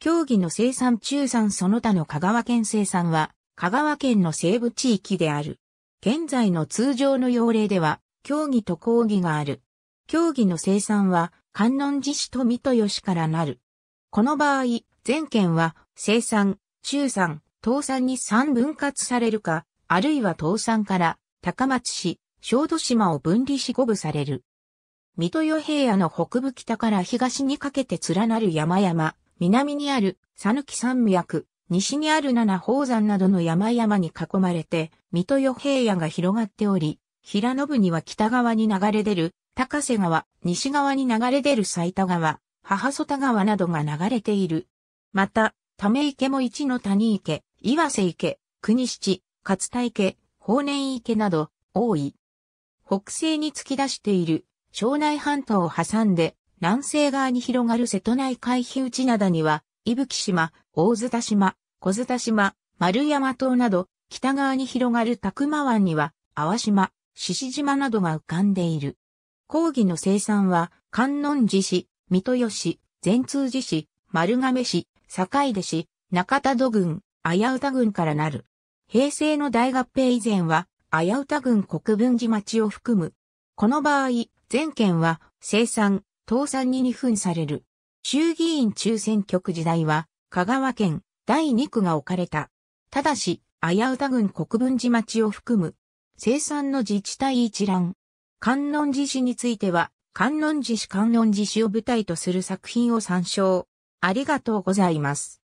競技の生産中産その他の香川県生産は、香川県の西部地域である。現在の通常の要例では、競技と講義がある。競技の生産は、観音寺市富豊市からなる。この場合、全県は、生産、中産、倒産に3分割されるか、あるいは倒産から、高松市、小豆島を分離し五部される。水戸与平野の北部北から東にかけて連なる山々、南にある讃岐山脈、西にある七宝山などの山々に囲まれて、水戸与平野が広がっており、平信には北側に流れ出る高瀬川、西側に流れ出る埼玉川、母曽田川などが流れている。また、ため池も一の谷池、岩瀬池、国七、勝田池、法然池など、多い。北西に突き出している、庄内半島を挟んで、南西側に広がる瀬戸内海比内灘には、伊吹島、大津田島、小津田島、丸山島など、北側に広がる宅間湾には、淡島、獅子島などが浮かんでいる。講義の生産は、観音寺市、三豊市、善通寺市、丸亀市、坂出市、中田戸郡、綾歌郡からなる。平成の大合併以前は、綾歌郡国分寺町を含む。この場合、全県は生産、倒産に2分される。衆議院中選挙区時代は、香川県第2区が置かれた。ただし、綾歌郡国分寺町を含む、生産の自治体一覧。観音寺市については、観音寺市観音寺市を舞台とする作品を参照。ありがとうございます。